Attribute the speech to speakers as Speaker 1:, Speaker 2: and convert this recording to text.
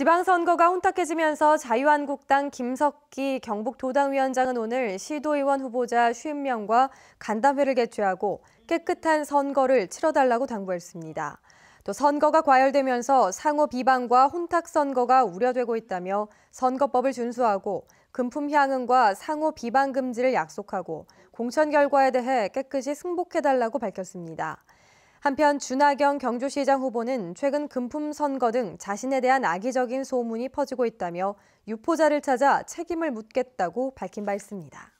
Speaker 1: 지방선거가 혼탁해지면서 자유한국당 김석기 경북도당위원장은 오늘 시도의원 후보자 50명과 간담회를 개최하고 깨끗한 선거를 치러달라고 당부했습니다. 또 선거가 과열되면서 상호 비방과 혼탁 선거가 우려되고 있다며 선거법을 준수하고 금품 향응과 상호 비방 금지를 약속하고 공천 결과에 대해 깨끗이 승복해달라고 밝혔습니다. 한편 준하경 경주시장 후보는 최근 금품 선거 등 자신에 대한 악의적인 소문이 퍼지고 있다며 유포자를 찾아 책임을 묻겠다고 밝힌 바 있습니다.